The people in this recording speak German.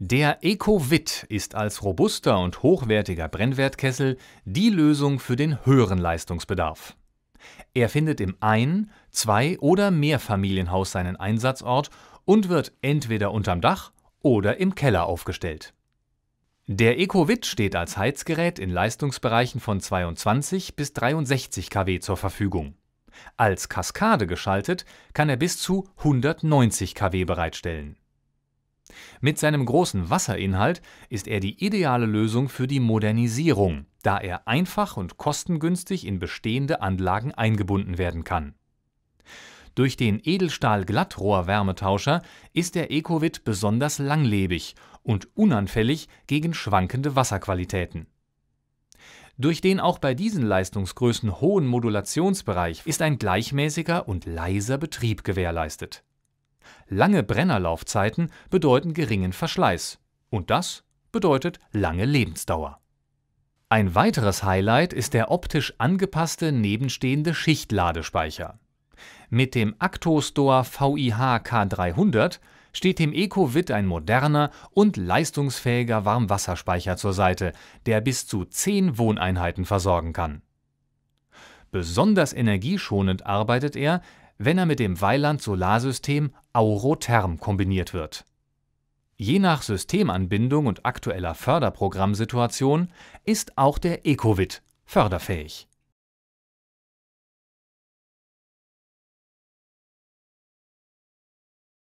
Der EcoVit ist als robuster und hochwertiger Brennwertkessel die Lösung für den höheren Leistungsbedarf. Er findet im Ein-, Zwei- oder Mehrfamilienhaus seinen Einsatzort und wird entweder unterm Dach oder im Keller aufgestellt. Der EcoVit steht als Heizgerät in Leistungsbereichen von 22 bis 63 kW zur Verfügung. Als Kaskade geschaltet kann er bis zu 190 kW bereitstellen. Mit seinem großen Wasserinhalt ist er die ideale Lösung für die Modernisierung, da er einfach und kostengünstig in bestehende Anlagen eingebunden werden kann. Durch den Edelstahl-Glattrohr-Wärmetauscher ist der Ecovit besonders langlebig und unanfällig gegen schwankende Wasserqualitäten. Durch den auch bei diesen Leistungsgrößen hohen Modulationsbereich ist ein gleichmäßiger und leiser Betrieb gewährleistet. Lange Brennerlaufzeiten bedeuten geringen Verschleiß und das bedeutet lange Lebensdauer. Ein weiteres Highlight ist der optisch angepasste nebenstehende Schichtladespeicher. Mit dem Actostore VIH K300 steht dem EcoVit ein moderner und leistungsfähiger Warmwasserspeicher zur Seite, der bis zu 10 Wohneinheiten versorgen kann. Besonders energieschonend arbeitet er, wenn er mit dem Weiland-Solarsystem Aurotherm kombiniert wird. Je nach Systemanbindung und aktueller Förderprogrammsituation ist auch der Ecowid förderfähig.